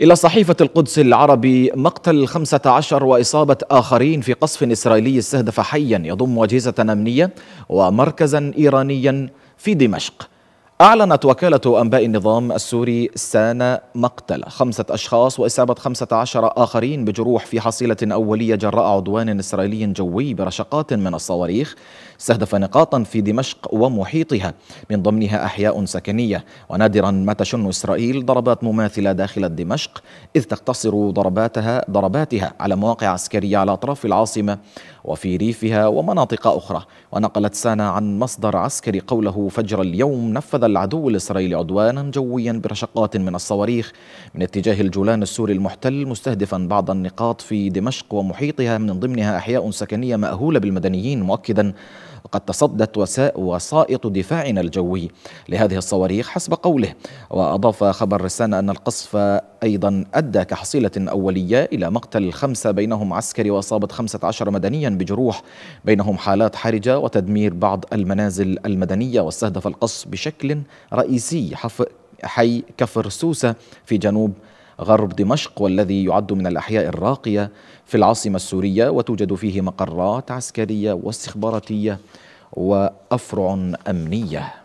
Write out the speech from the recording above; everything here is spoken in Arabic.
إلى صحيفة القدس العربي مقتل 15 وإصابة آخرين في قصف إسرائيلي استهدف حيا يضم أجهزة أمنية ومركزا إيرانيا في دمشق أعلنت وكالة أنباء النظام السوري سان مقتل خمسة أشخاص وإصابة خمسة عشر آخرين بجروح في حصيلة أولية جراء عدوان إسرائيلي جوي برشقات من الصواريخ استهدف نقاطا في دمشق ومحيطها من ضمنها أحياء سكنية ونادرا ما تشن إسرائيل ضربات مماثلة داخل دمشق إذ تقتصر ضرباتها ضرباتها على مواقع عسكرية على أطراف العاصمة وفي ريفها ومناطق أخرى ونقلت سانا عن مصدر عسكري قوله فجر اليوم نفذ اتخذ العدو الإسرائيلي عدوانا جويا برشقات من الصواريخ من اتجاه الجولان السوري المحتل مستهدفا بعض النقاط في دمشق ومحيطها من ضمنها أحياء سكنية مأهولة بالمدنيين مؤكدا وقد تصدت وسائط دفاعنا الجوي لهذه الصواريخ حسب قوله وأضاف خبر رسانة أن القصف أيضا أدى كحصيلة أولية إلى مقتل خمسة بينهم عسكري وأصابت خمسة عشر مدنيا بجروح بينهم حالات حرجة وتدمير بعض المنازل المدنية واستهدف القصف بشكل رئيسي رئيسي حي كفر سوسة في جنوب غرب دمشق والذي يعد من الأحياء الراقية في العاصمة السورية وتوجد فيه مقرات عسكرية واستخباراتية وأفرع أمنية